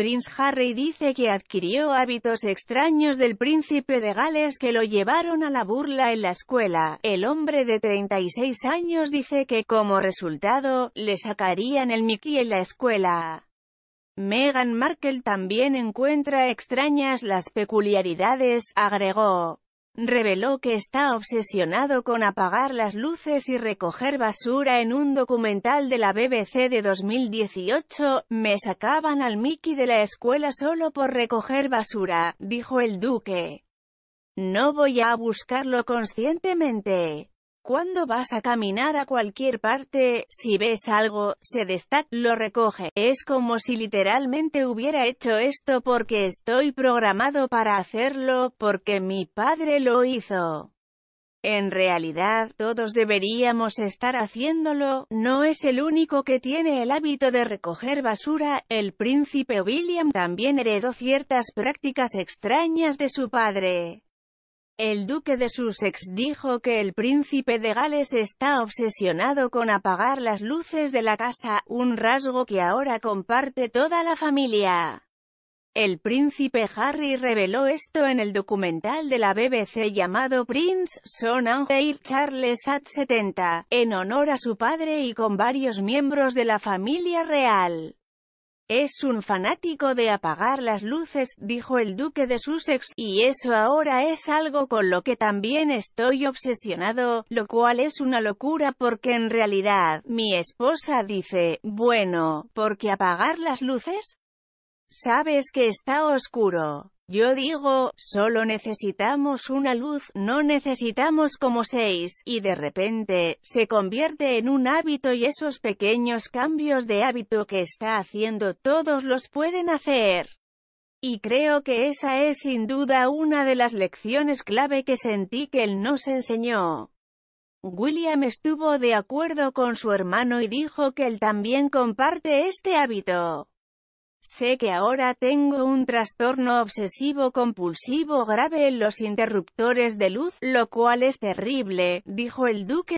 Prince Harry dice que adquirió hábitos extraños del príncipe de Gales que lo llevaron a la burla en la escuela. El hombre de 36 años dice que, como resultado, le sacarían el Mickey en la escuela. Meghan Markle también encuentra extrañas las peculiaridades, agregó reveló que está obsesionado con apagar las luces y recoger basura en un documental de la BBC de 2018, me sacaban al Mickey de la escuela solo por recoger basura, dijo el duque. No voy a buscarlo conscientemente. Cuando vas a caminar a cualquier parte, si ves algo, se destaca, lo recoge. Es como si literalmente hubiera hecho esto porque estoy programado para hacerlo, porque mi padre lo hizo. En realidad, todos deberíamos estar haciéndolo, no es el único que tiene el hábito de recoger basura, el príncipe William también heredó ciertas prácticas extrañas de su padre. El duque de Sussex dijo que el príncipe de Gales está obsesionado con apagar las luces de la casa, un rasgo que ahora comparte toda la familia. El príncipe Harry reveló esto en el documental de la BBC llamado Prince, Son and Charles at 70, en honor a su padre y con varios miembros de la familia real. Es un fanático de apagar las luces, dijo el duque de Sussex, y eso ahora es algo con lo que también estoy obsesionado, lo cual es una locura porque en realidad, mi esposa dice, bueno, ¿por qué apagar las luces? Sabes que está oscuro. Yo digo, solo necesitamos una luz, no necesitamos como seis, y de repente, se convierte en un hábito y esos pequeños cambios de hábito que está haciendo todos los pueden hacer. Y creo que esa es sin duda una de las lecciones clave que sentí que él nos enseñó. William estuvo de acuerdo con su hermano y dijo que él también comparte este hábito. Sé que ahora tengo un trastorno obsesivo compulsivo grave en los interruptores de luz, lo cual es terrible, dijo el duque.